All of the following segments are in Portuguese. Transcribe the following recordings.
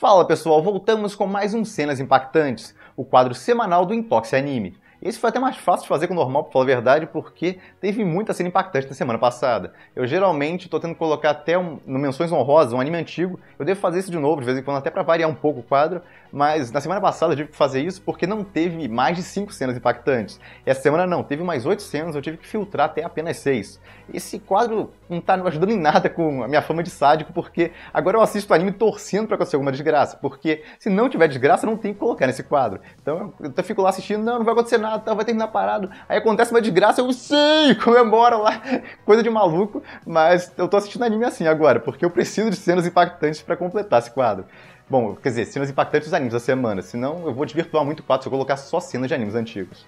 Fala pessoal, voltamos com mais um Cenas Impactantes, o quadro semanal do Intox Anime. Esse foi até mais fácil de fazer que o normal, pra falar a verdade, porque teve muita cena impactante na semana passada. Eu geralmente tô tendo que colocar até um, no Menções Honrosas, um anime antigo. Eu devo fazer isso de novo, de vez em quando, até para variar um pouco o quadro. Mas na semana passada eu tive que fazer isso porque não teve mais de 5 cenas impactantes. E essa semana não, teve mais 8 cenas, eu tive que filtrar até apenas 6. Esse quadro não tá ajudando em nada com a minha fama de sádico, porque agora eu assisto o anime torcendo para acontecer alguma desgraça. Porque se não tiver desgraça, não tem que colocar nesse quadro. Então eu fico lá assistindo, não, não vai acontecer nada parado, tal, tá, vai terminar parado. Aí acontece uma desgraça, eu sei, comemora é lá, coisa de maluco, mas eu tô assistindo anime assim agora, porque eu preciso de cenas impactantes para completar esse quadro. Bom, quer dizer, cenas impactantes dos animes da semana, senão eu vou desvirtuar muito o quadro se eu colocar só cenas de animes antigos.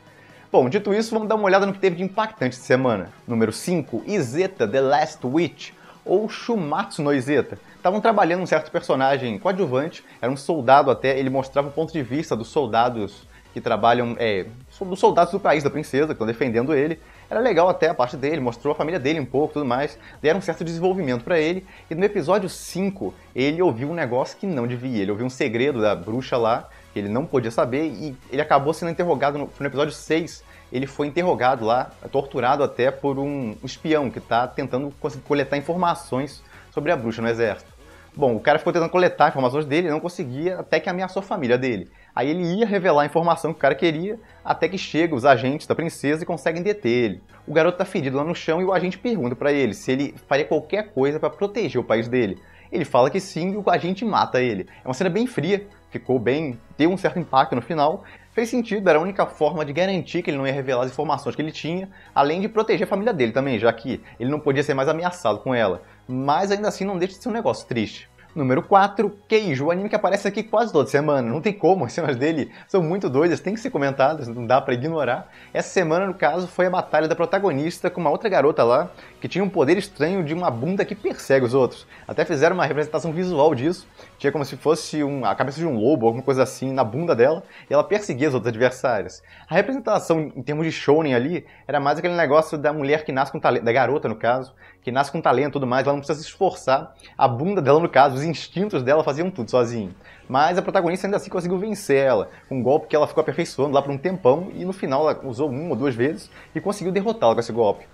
Bom, dito isso, vamos dar uma olhada no que teve de impactante de semana. Número 5, Izeta The Last Witch, ou Shumatsu no Izeta. Estavam trabalhando um certo personagem coadjuvante, era um soldado até, ele mostrava o ponto de vista dos soldados que trabalham, é, dos soldados do país, da princesa, que estão defendendo ele. Era legal até a parte dele, mostrou a família dele um pouco tudo mais, deram um certo desenvolvimento para ele. E no episódio 5, ele ouviu um negócio que não devia, ele ouviu um segredo da bruxa lá, que ele não podia saber, e ele acabou sendo interrogado no, no episódio 6. Ele foi interrogado lá, torturado até por um espião que está tentando coletar informações sobre a bruxa no exército. Bom, o cara ficou tentando coletar informações dele, não conseguia, até que ameaçou a família dele. Aí ele ia revelar a informação que o cara queria, até que chegam os agentes da princesa e conseguem deter ele. O garoto tá ferido lá no chão e o agente pergunta para ele se ele faria qualquer coisa para proteger o país dele. Ele fala que sim e o agente mata ele. É uma cena bem fria, ficou bem, deu um certo impacto no final. Fez sentido, era a única forma de garantir que ele não ia revelar as informações que ele tinha, além de proteger a família dele também, já que ele não podia ser mais ameaçado com ela. Mas ainda assim não deixa de ser um negócio triste. Número 4, Queijo, o anime que aparece aqui quase toda semana. Não tem como, as cenas dele são muito doidas, tem que ser comentadas, não dá para ignorar. Essa semana, no caso, foi a batalha da protagonista com uma outra garota lá, que tinha um poder estranho de uma bunda que persegue os outros. Até fizeram uma representação visual disso, tinha é como se fosse um, a cabeça de um lobo, alguma coisa assim, na bunda dela, e ela perseguia os outros adversários. A representação em termos de shounen ali era mais aquele negócio da mulher que nasce com talento, da garota no caso, que nasce com talento e tudo mais, ela não precisa se esforçar. A bunda dela, no caso, os instintos dela faziam tudo sozinho. Mas a protagonista ainda assim conseguiu vencer ela, com um golpe que ela ficou aperfeiçoando lá por um tempão, e no final ela usou uma ou duas vezes e conseguiu derrotá-la com esse golpe.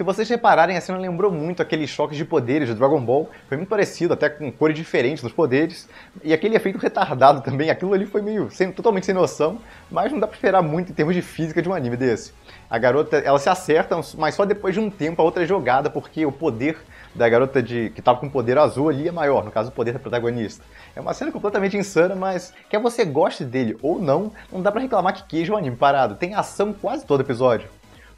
Se vocês repararem, a cena lembrou muito aqueles choques de poderes do Dragon Ball. Foi muito parecido, até com cores diferentes dos poderes. E aquele efeito retardado também, aquilo ali foi meio sem, totalmente sem noção, mas não dá pra esperar muito em termos de física de um anime desse. A garota, ela se acerta, mas só depois de um tempo a outra é jogada, porque o poder da garota de que tava com poder azul ali é maior, no caso o poder da protagonista. É uma cena completamente insana, mas quer você goste dele ou não, não dá para reclamar que queijo é um anime parado. Tem ação quase todo episódio.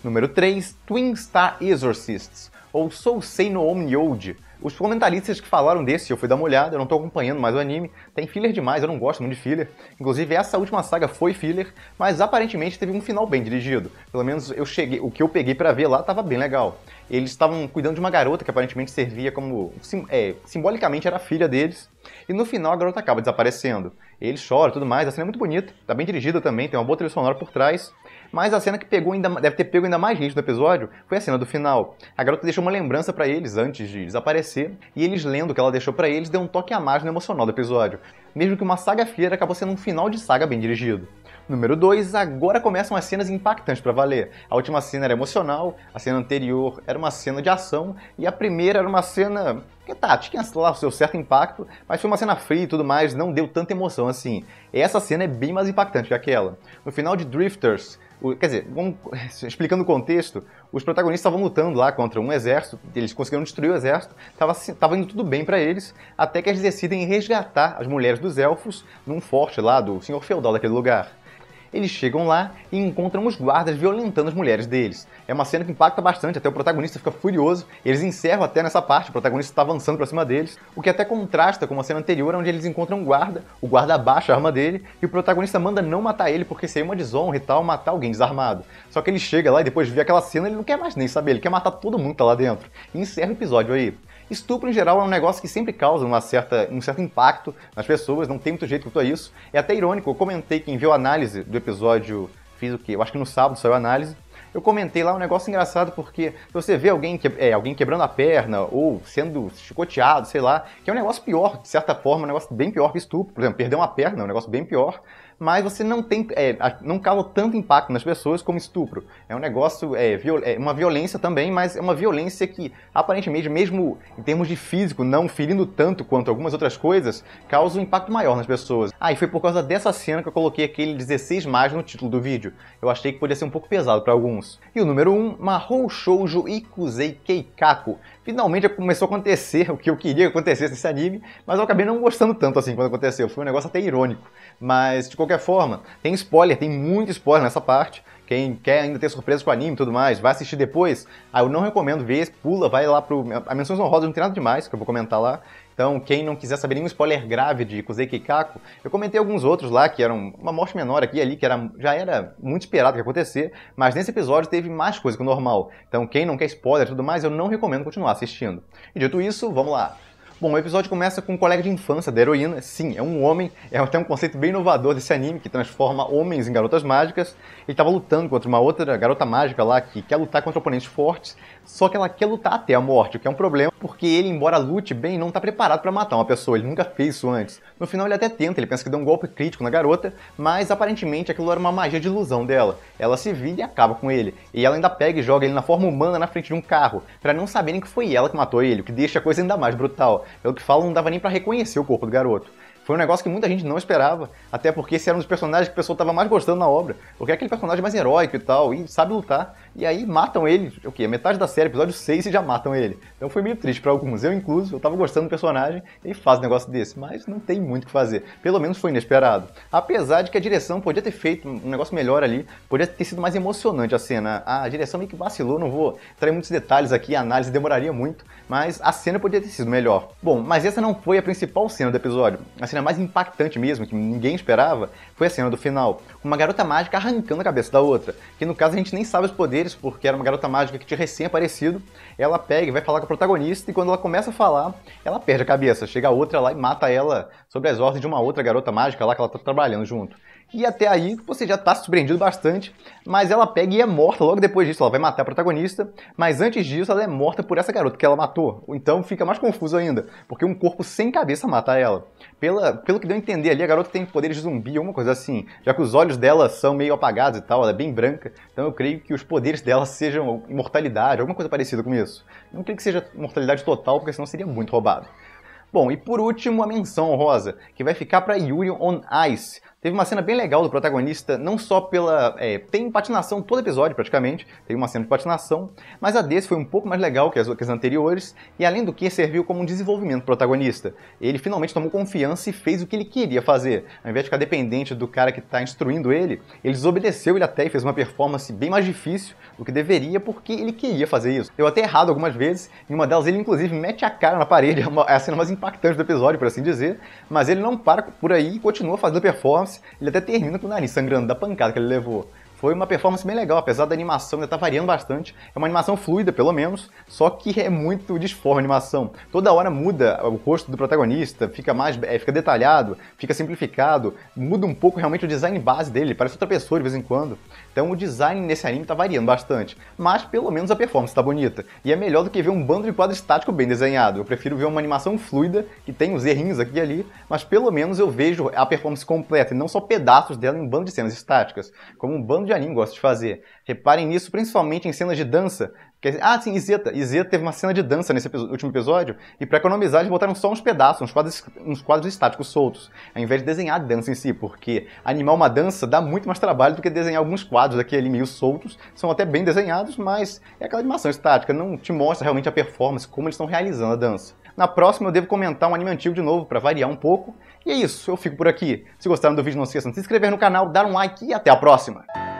Número 3, Twin Star Exorcists, ou Sei no Omniode. Os comentaristas que falaram desse, eu fui dar uma olhada, eu não tô acompanhando mais o anime, tem filler demais, eu não gosto muito de filler. Inclusive, essa última saga foi filler, mas aparentemente teve um final bem dirigido. Pelo menos eu cheguei, o que eu peguei para ver lá tava bem legal. Eles estavam cuidando de uma garota que aparentemente servia como. Sim, é, simbolicamente era filha deles, e no final a garota acaba desaparecendo. Ele chora e tudo mais, a cena é muito bonita, tá bem dirigida também, tem uma boa trilha sonora por trás. Mas a cena que pegou ainda, deve ter pego ainda mais gente no episódio foi a cena do final. A garota deixou uma lembrança para eles antes de desaparecer, e eles lendo o que ela deixou para eles deu um toque a mais no emocional do episódio. Mesmo que uma saga filler acabou sendo um final de saga bem dirigido. Número 2, agora começam as cenas impactantes para valer. A última cena era emocional, a cena anterior era uma cena de ação e a primeira era uma cena que tá, tinha lá o seu certo impacto, mas foi uma cena fria e tudo mais, não deu tanta emoção assim. Essa cena é bem mais impactante que aquela. No final de Drifters, o, quer dizer, vamos, explicando o contexto, os protagonistas estavam lutando lá contra um exército, eles conseguiram destruir o exército, estava indo tudo bem para eles, até que eles decidem resgatar as mulheres dos elfos num forte lá do senhor feudal daquele lugar. Eles chegam lá e encontram os guardas violentando as mulheres deles. É uma cena que impacta bastante, até o protagonista fica furioso. Eles encerram até nessa parte, o protagonista está avançando para cima deles, o que até contrasta com uma cena anterior onde eles encontram um guarda, o guarda abaixa a arma dele e o protagonista manda não matar ele porque seria uma desonra e tal matar alguém desarmado. Só que ele chega lá e depois vê aquela cena, ele não quer mais nem saber, ele quer matar todo mundo que tá lá dentro. E encerra o episódio aí. Estupro, em geral, é um negócio que sempre causa uma certa, um certo impacto nas pessoas, não tem muito jeito quanto a isso. É até irônico, eu comentei, quem viu a análise do episódio, fiz o quê? Eu acho que no sábado saiu a análise, eu comentei lá um negócio engraçado, porque se você vê alguém, que, é, alguém quebrando a perna ou sendo chicoteado, sei lá, que é um negócio pior, de certa forma, um negócio bem pior que estupro. Por exemplo, perder uma perna é um negócio bem pior mas você não tem, é, não causa tanto impacto nas pessoas como estupro. É um negócio, é, viol, é, uma violência também, mas é uma violência que aparentemente, mesmo em termos de físico, não ferindo tanto quanto algumas outras coisas, causa um impacto maior nas pessoas. Ah, e foi por causa dessa cena que eu coloquei aquele 16 mais no título do vídeo. Eu achei que podia ser um pouco pesado para alguns. E o número 1, um, Mahou Shoujo Ikusei Keikaku. Finalmente começou a acontecer o que eu queria que acontecesse nesse anime, mas eu acabei não gostando tanto assim quando aconteceu. Foi um negócio até irônico. Mas, de qualquer qualquer forma, tem spoiler, tem muito spoiler nessa parte. Quem quer ainda ter surpresa com o anime e tudo mais, vai assistir depois. Ah, eu não recomendo ver, pula, vai lá pro. A menção honrosa não tem nada demais, que eu vou comentar lá. Então, quem não quiser saber nenhum spoiler grave de Kuzeki Kako, eu comentei alguns outros lá que eram uma morte menor aqui e ali, que era, já era muito esperado que ia acontecer, mas nesse episódio teve mais coisa que o normal. Então, quem não quer spoiler e tudo mais, eu não recomendo continuar assistindo. E dito isso, vamos lá. Bom, o episódio começa com um colega de infância da heroína, sim, é um homem, é até um conceito bem inovador desse anime que transforma homens em garotas mágicas. Ele estava lutando contra uma outra garota mágica lá que quer lutar contra oponentes fortes, só que ela quer lutar até a morte, o que é um problema porque ele, embora lute bem, não está preparado para matar uma pessoa, ele nunca fez isso antes. No final ele até tenta, ele pensa que deu um golpe crítico na garota, mas aparentemente aquilo era uma magia de ilusão dela. Ela se vira e acaba com ele, e ela ainda pega e joga ele na forma humana na frente de um carro, para não saberem que foi ela que matou ele, o que deixa a coisa ainda mais brutal. Pelo que falam, não dava nem para reconhecer o corpo do garoto. Foi um negócio que muita gente não esperava, até porque esse era um dos personagens que o pessoal estava mais gostando na obra, porque é aquele personagem mais heróico e tal, e sabe lutar. E aí matam ele, o quê? Metade da série, episódio 6, e já matam ele. Então foi meio triste para alguns, eu incluso, eu tava gostando do personagem e faz um negócio desse, mas não tem muito o que fazer. Pelo menos foi inesperado. Apesar de que a direção podia ter feito um negócio melhor ali, podia ter sido mais emocionante a cena. A direção meio que vacilou, não vou entrar em muitos detalhes aqui, a análise demoraria muito, mas a cena podia ter sido melhor. Bom, mas essa não foi a principal cena do episódio. A cena mais impactante mesmo, que ninguém esperava, foi a cena do final. Uma garota mágica arrancando a cabeça da outra, que no caso a gente nem sabe os poderes poderes, porque era uma garota mágica que tinha recém-aparecido. Ela pega e vai falar com a protagonista, e quando ela começa a falar, ela perde a cabeça. Chega outra lá e mata ela sobre as ordens de uma outra garota mágica lá que ela tá trabalhando junto. E até aí você já está surpreendido bastante, mas ela pega e é morta logo depois disso. Ela vai matar a protagonista, mas antes disso ela é morta por essa garota que ela matou. Então fica mais confuso ainda, porque um corpo sem cabeça mata ela. Pela, pelo que deu a entender ali, a garota tem poderes de zumbi, alguma coisa assim, já que os olhos dela são meio apagados e tal, ela é bem branca. Então eu creio que os poderes dela sejam imortalidade, alguma coisa parecida com isso. Não creio que seja imortalidade total, porque senão seria muito roubado. Bom, e por último a menção rosa, que vai ficar para Yuri on Ice, Teve uma cena bem legal do protagonista, não só pela. É, tem patinação todo episódio, praticamente. tem uma cena de patinação, mas a desse foi um pouco mais legal que as, que as anteriores, e além do que, serviu como um desenvolvimento do protagonista. Ele finalmente tomou confiança e fez o que ele queria fazer. Ao invés de ficar dependente do cara que está instruindo ele, ele desobedeceu ele até e fez uma performance bem mais difícil do que deveria, porque ele queria fazer isso. Deu até errado algumas vezes, em uma delas ele inclusive mete a cara na parede, é, é a cena mais impactante do episódio, por assim dizer, mas ele não para por aí e continua fazendo performance ele até termina com o nariz sangrando da pancada que ele levou. Foi uma performance bem legal, apesar da animação ainda tá variando bastante. É uma animação fluida, pelo menos, só que é muito disforme a animação. Toda hora muda o rosto do protagonista, fica mais, é, fica detalhado, fica simplificado, muda um pouco realmente o design base dele, parece outra pessoa de vez em quando. Então o design nesse anime está variando bastante, mas pelo menos a performance está bonita. E é melhor do que ver um bando de quadro estático bem desenhado. Eu prefiro ver uma animação fluida, que tem os errinhos aqui e ali, mas pelo menos eu vejo a performance completa e não só pedaços dela em um bando de cenas estáticas, como um bando de de anime gosta de fazer. Reparem nisso principalmente em cenas de dança. Porque, é, ah, sim, Izeta. Izeta teve uma cena de dança nesse último episódio, e para economizar eles botaram só uns pedaços, uns quadros, uns quadros estáticos soltos, ao invés de desenhar a dança em si, porque animar uma dança dá muito mais trabalho do que desenhar alguns quadros aqui ali meio soltos, são até bem desenhados, mas é aquela animação estática, não te mostra realmente a performance, como eles estão realizando a dança. Na próxima eu devo comentar um anime antigo de novo para variar um pouco. E é isso, eu fico por aqui. Se gostaram do vídeo, não esqueçam de se inscrever no canal, dar um like e até a próxima!